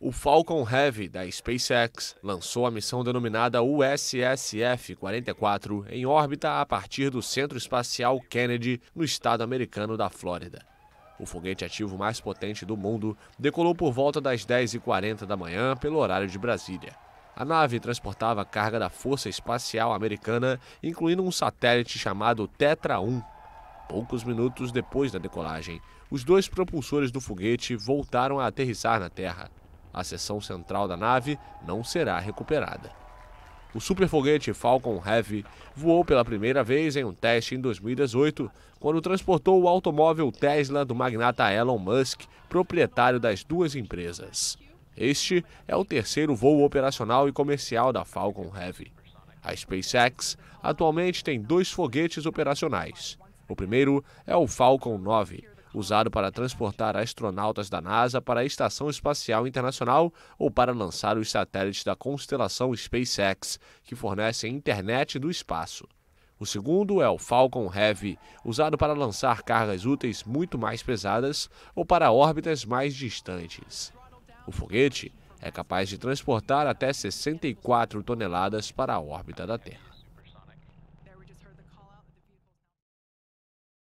O Falcon Heavy da SpaceX lançou a missão denominada USSF-44 em órbita a partir do Centro Espacial Kennedy, no estado americano da Flórida. O foguete ativo mais potente do mundo decolou por volta das 10h40 da manhã pelo horário de Brasília. A nave transportava carga da Força Espacial Americana, incluindo um satélite chamado Tetra-1. Poucos minutos depois da decolagem, os dois propulsores do foguete voltaram a aterrissar na Terra a seção central da nave não será recuperada. O superfoguete Falcon Heavy voou pela primeira vez em um teste em 2018, quando transportou o automóvel Tesla do magnata Elon Musk, proprietário das duas empresas. Este é o terceiro voo operacional e comercial da Falcon Heavy. A SpaceX atualmente tem dois foguetes operacionais. O primeiro é o Falcon 9, usado para transportar astronautas da NASA para a Estação Espacial Internacional ou para lançar os satélites da constelação SpaceX, que fornecem internet do espaço. O segundo é o Falcon Heavy, usado para lançar cargas úteis muito mais pesadas ou para órbitas mais distantes. O foguete é capaz de transportar até 64 toneladas para a órbita da Terra.